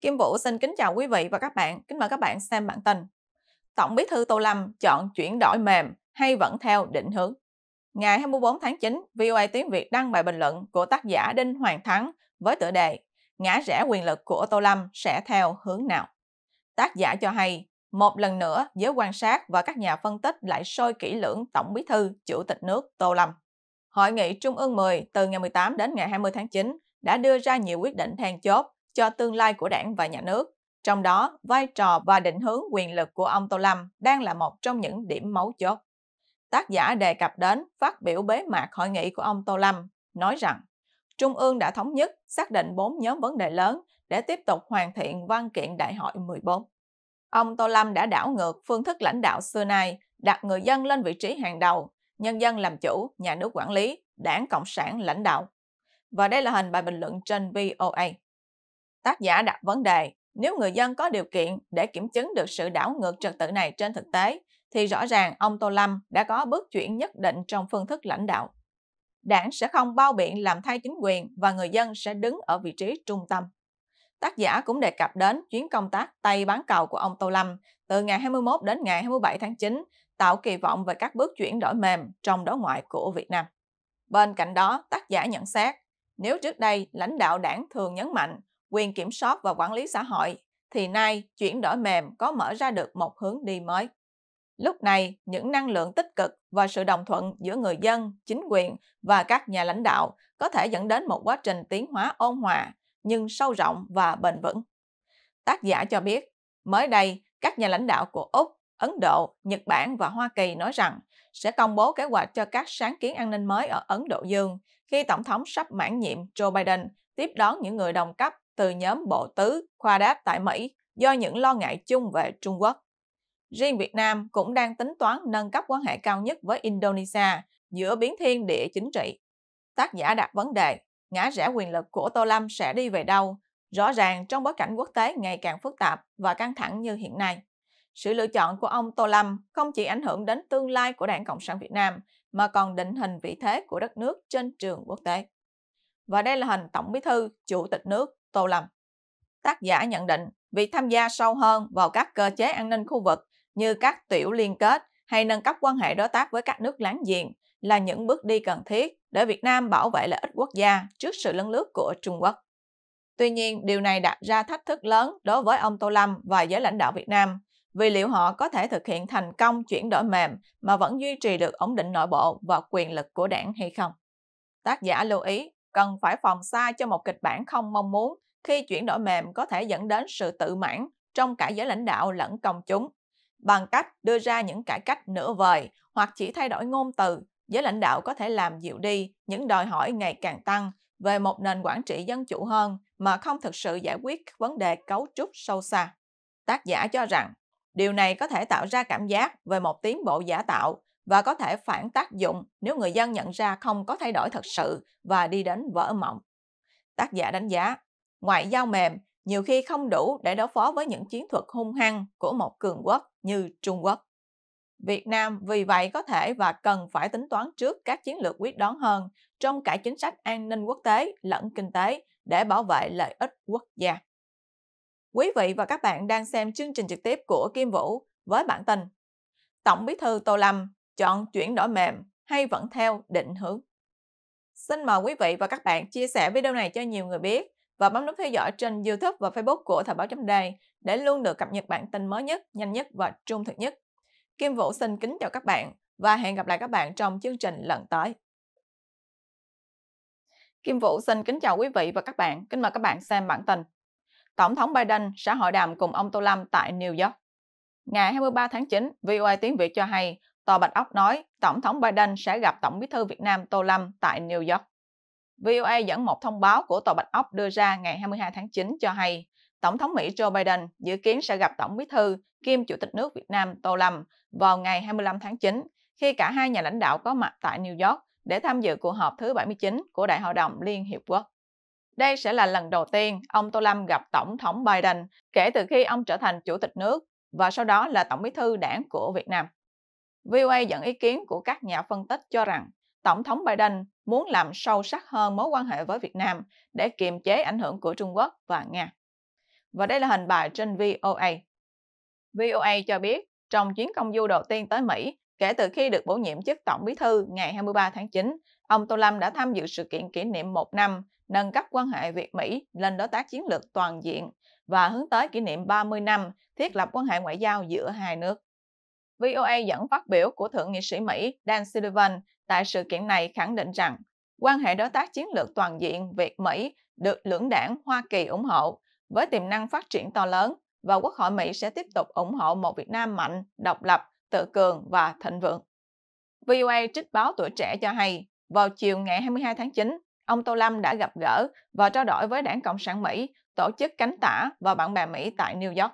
Kim Vũ xin kính chào quý vị và các bạn. Kính mời các bạn xem bản tin. Tổng bí thư Tô Lâm chọn chuyển đổi mềm hay vẫn theo định hướng? Ngày 24 tháng 9, VOA Tiếng Việt đăng bài bình luận của tác giả Đinh Hoàng Thắng với tựa đề Ngã rẽ quyền lực của Tô Lâm sẽ theo hướng nào? Tác giả cho hay, một lần nữa giới quan sát và các nhà phân tích lại sôi kỹ lưỡng Tổng bí thư Chủ tịch nước Tô Lâm. Hội nghị Trung ương 10 từ ngày 18 đến ngày 20 tháng 9 đã đưa ra nhiều quyết định then chốt cho tương lai của đảng và nhà nước. Trong đó, vai trò và định hướng quyền lực của ông Tô Lâm đang là một trong những điểm mấu chốt. Tác giả đề cập đến phát biểu bế mạc hội nghị của ông Tô Lâm, nói rằng Trung ương đã thống nhất xác định 4 nhóm vấn đề lớn để tiếp tục hoàn thiện văn kiện đại hội 14. Ông Tô Lâm đã đảo ngược phương thức lãnh đạo xưa nay, đặt người dân lên vị trí hàng đầu, nhân dân làm chủ, nhà nước quản lý, đảng Cộng sản lãnh đạo. Và đây là hình bài bình luận trên VOA. Tác giả đặt vấn đề, nếu người dân có điều kiện để kiểm chứng được sự đảo ngược trật tự này trên thực tế, thì rõ ràng ông Tô Lâm đã có bước chuyển nhất định trong phương thức lãnh đạo. Đảng sẽ không bao biện làm thay chính quyền và người dân sẽ đứng ở vị trí trung tâm. Tác giả cũng đề cập đến chuyến công tác Tây bán cầu của ông Tô Lâm từ ngày 21 đến ngày 27 tháng 9, tạo kỳ vọng về các bước chuyển đổi mềm trong đối ngoại của Việt Nam. Bên cạnh đó, tác giả nhận xét, nếu trước đây lãnh đạo đảng thường nhấn mạnh quyền kiểm soát và quản lý xã hội, thì nay chuyển đổi mềm có mở ra được một hướng đi mới. Lúc này, những năng lượng tích cực và sự đồng thuận giữa người dân, chính quyền và các nhà lãnh đạo có thể dẫn đến một quá trình tiến hóa ôn hòa nhưng sâu rộng và bền vững. Tác giả cho biết, mới đây, các nhà lãnh đạo của Úc, Ấn Độ, Nhật Bản và Hoa Kỳ nói rằng sẽ công bố kế hoạch cho các sáng kiến an ninh mới ở Ấn Độ Dương khi Tổng thống sắp mãn nhiệm Joe Biden tiếp đón những người đồng cấp từ nhóm bộ tứ khoa đáp tại Mỹ do những lo ngại chung về Trung Quốc. Riêng Việt Nam cũng đang tính toán nâng cấp quan hệ cao nhất với Indonesia giữa biến thiên địa chính trị. Tác giả đặt vấn đề, ngã rẽ quyền lực của Tô Lâm sẽ đi về đâu? Rõ ràng trong bối cảnh quốc tế ngày càng phức tạp và căng thẳng như hiện nay. Sự lựa chọn của ông Tô Lâm không chỉ ảnh hưởng đến tương lai của Đảng Cộng sản Việt Nam mà còn định hình vị thế của đất nước trên trường quốc tế. Và đây là hình Tổng Bí thư, Chủ tịch nước Tô Lâm. Tác giả nhận định, việc tham gia sâu hơn vào các cơ chế an ninh khu vực như các tiểu liên kết hay nâng cấp quan hệ đối tác với các nước láng giềng là những bước đi cần thiết để Việt Nam bảo vệ lợi ích quốc gia trước sự lấn lướt của Trung Quốc. Tuy nhiên, điều này đặt ra thách thức lớn đối với ông Tô Lâm và giới lãnh đạo Việt Nam, vì liệu họ có thể thực hiện thành công chuyển đổi mềm mà vẫn duy trì được ổn định nội bộ và quyền lực của đảng hay không. Tác giả lưu ý, cần phải phòng xa cho một kịch bản không mong muốn khi chuyển đổi mềm có thể dẫn đến sự tự mãn trong cả giới lãnh đạo lẫn công chúng. Bằng cách đưa ra những cải cách nửa vời hoặc chỉ thay đổi ngôn từ, giới lãnh đạo có thể làm dịu đi những đòi hỏi ngày càng tăng về một nền quản trị dân chủ hơn mà không thực sự giải quyết vấn đề cấu trúc sâu xa. Tác giả cho rằng, điều này có thể tạo ra cảm giác về một tiến bộ giả tạo và có thể phản tác dụng nếu người dân nhận ra không có thay đổi thật sự và đi đến vỡ mộng. Tác giả đánh giá, ngoại giao mềm nhiều khi không đủ để đối phó với những chiến thuật hung hăng của một cường quốc như Trung Quốc. Việt Nam vì vậy có thể và cần phải tính toán trước các chiến lược quyết đoán hơn trong cả chính sách an ninh quốc tế lẫn kinh tế để bảo vệ lợi ích quốc gia. Quý vị và các bạn đang xem chương trình trực tiếp của Kim Vũ với bản tin Tổng bí thư Tô Lâm chọn chuyển đổi mềm hay vẫn theo định hướng. Xin mời quý vị và các bạn chia sẻ video này cho nhiều người biết và bấm nút theo dõi trên YouTube và Facebook của Thời báo chấm đề để luôn được cập nhật bản tin mới nhất, nhanh nhất và trung thực nhất. Kim Vũ xin kính chào các bạn và hẹn gặp lại các bạn trong chương trình lần tới. Kim Vũ xin kính chào quý vị và các bạn, kính mời các bạn xem bản tin. Tổng thống Biden sẽ hội đàm cùng ông Tô Lâm tại New York. Ngày 23 tháng 9, VOA tiếng Việt cho hay Tòa Bạch Ốc nói Tổng thống Biden sẽ gặp Tổng bí thư Việt Nam Tô Lâm tại New York. VOA dẫn một thông báo của Tòa Bạch Ốc đưa ra ngày 22 tháng 9 cho hay Tổng thống Mỹ Joe Biden dự kiến sẽ gặp Tổng bí thư kiêm Chủ tịch nước Việt Nam Tô Lâm vào ngày 25 tháng 9 khi cả hai nhà lãnh đạo có mặt tại New York để tham dự cuộc họp thứ 79 của Đại hội đồng Liên Hiệp Quốc. Đây sẽ là lần đầu tiên ông Tô Lâm gặp Tổng thống Biden kể từ khi ông trở thành Chủ tịch nước và sau đó là Tổng bí thư đảng của Việt Nam. VOA dẫn ý kiến của các nhà phân tích cho rằng Tổng thống Biden muốn làm sâu sắc hơn mối quan hệ với Việt Nam để kiềm chế ảnh hưởng của Trung Quốc và Nga. Và đây là hình bài trên VOA. VOA cho biết, trong chuyến công du đầu tiên tới Mỹ, kể từ khi được bổ nhiệm chức Tổng Bí thư ngày 23 tháng 9, ông Tô Lâm đã tham dự sự kiện kỷ niệm một năm nâng cấp quan hệ Việt-Mỹ lên đối tác chiến lược toàn diện và hướng tới kỷ niệm 30 năm thiết lập quan hệ ngoại giao giữa hai nước. VOA dẫn phát biểu của Thượng nghị sĩ Mỹ Dan Sullivan tại sự kiện này khẳng định rằng quan hệ đối tác chiến lược toàn diện Việt-Mỹ được lưỡng đảng Hoa Kỳ ủng hộ với tiềm năng phát triển to lớn và Quốc hội Mỹ sẽ tiếp tục ủng hộ một Việt Nam mạnh, độc lập, tự cường và thịnh vượng. VOA trích báo Tuổi Trẻ cho hay, vào chiều ngày 22 tháng 9, ông Tô Lâm đã gặp gỡ và trao đổi với Đảng Cộng sản Mỹ, tổ chức cánh tả và bạn bè Mỹ tại New York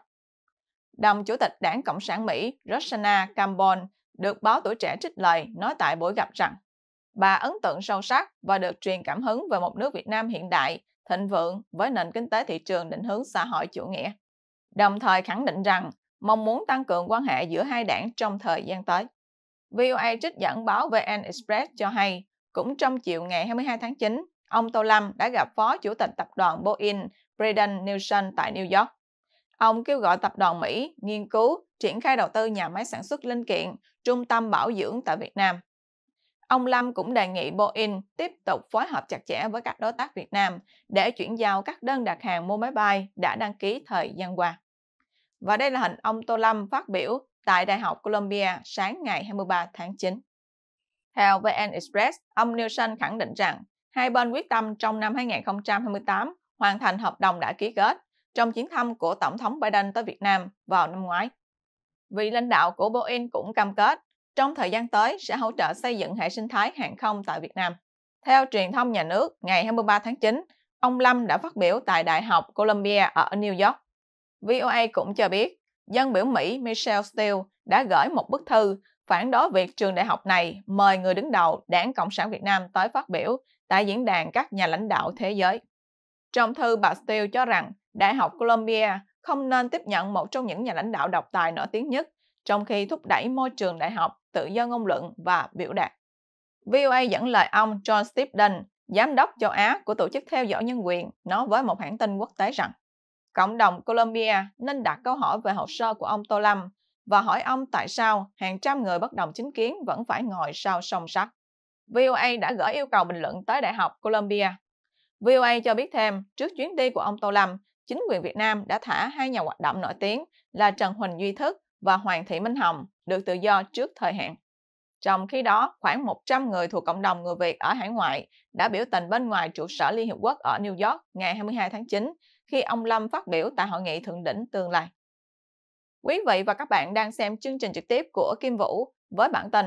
đồng chủ tịch đảng Cộng sản Mỹ Rosanna Campbell được báo tuổi trẻ trích lời nói tại buổi gặp rằng bà ấn tượng sâu sắc và được truyền cảm hứng về một nước Việt Nam hiện đại, thịnh vượng với nền kinh tế thị trường định hướng xã hội chủ nghĩa. Đồng thời khẳng định rằng mong muốn tăng cường quan hệ giữa hai đảng trong thời gian tới. VOA trích dẫn báo VN Express cho hay, cũng trong chiều ngày 22 tháng 9, ông Tô Lâm đã gặp Phó Chủ tịch Tập đoàn Boeing Braden Nelson tại New York. Ông kêu gọi tập đoàn Mỹ nghiên cứu triển khai đầu tư nhà máy sản xuất linh kiện, trung tâm bảo dưỡng tại Việt Nam. Ông Lâm cũng đề nghị Boeing tiếp tục phối hợp chặt chẽ với các đối tác Việt Nam để chuyển giao các đơn đặt hàng mua máy bay đã đăng ký thời gian qua. Và đây là hình ông Tô Lâm phát biểu tại Đại học Columbia sáng ngày 23 tháng 9. Theo VN Express, ông Nielsen khẳng định rằng hai bên quyết tâm trong năm 2028 hoàn thành hợp đồng đã ký kết trong chuyến thăm của Tổng thống Biden tới Việt Nam vào năm ngoái. Vị lãnh đạo của Boeing cũng cam kết trong thời gian tới sẽ hỗ trợ xây dựng hệ sinh thái hàng không tại Việt Nam. Theo truyền thông nhà nước, ngày 23 tháng 9, ông Lâm đã phát biểu tại Đại học Columbia ở New York. VOA cũng cho biết, dân biểu Mỹ Michelle Steele đã gửi một bức thư phản đối việc trường đại học này mời người đứng đầu Đảng Cộng sản Việt Nam tới phát biểu tại diễn đàn các nhà lãnh đạo thế giới. Trong thư, bà Steele cho rằng Đại học Columbia không nên tiếp nhận một trong những nhà lãnh đạo độc tài nổi tiếng nhất, trong khi thúc đẩy môi trường đại học tự do ngôn luận và biểu đạt. VOA dẫn lời ông John Stephen, giám đốc châu Á của Tổ chức Theo dõi Nhân quyền, nói với một hãng tin quốc tế rằng cộng đồng Colombia nên đặt câu hỏi về hồ sơ của ông Tô Lâm và hỏi ông tại sao hàng trăm người bất đồng chính kiến vẫn phải ngồi sau song sắt. VOA đã gửi yêu cầu bình luận tới Đại học Columbia VOA cho biết thêm, trước chuyến đi của ông Tô Lâm, chính quyền Việt Nam đã thả hai nhà hoạt động nổi tiếng là Trần Huỳnh Duy Thức và Hoàng Thị Minh Hồng được tự do trước thời hạn. Trong khi đó, khoảng 100 người thuộc cộng đồng người Việt ở hải ngoại đã biểu tình bên ngoài trụ sở Liên Hiệp Quốc ở New York ngày 22 tháng 9 khi ông Lâm phát biểu tại hội nghị thượng đỉnh tương lai. Quý vị và các bạn đang xem chương trình trực tiếp của Kim Vũ với bản tin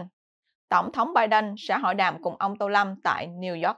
Tổng thống Biden sẽ hội đàm cùng ông Tô Lâm tại New York.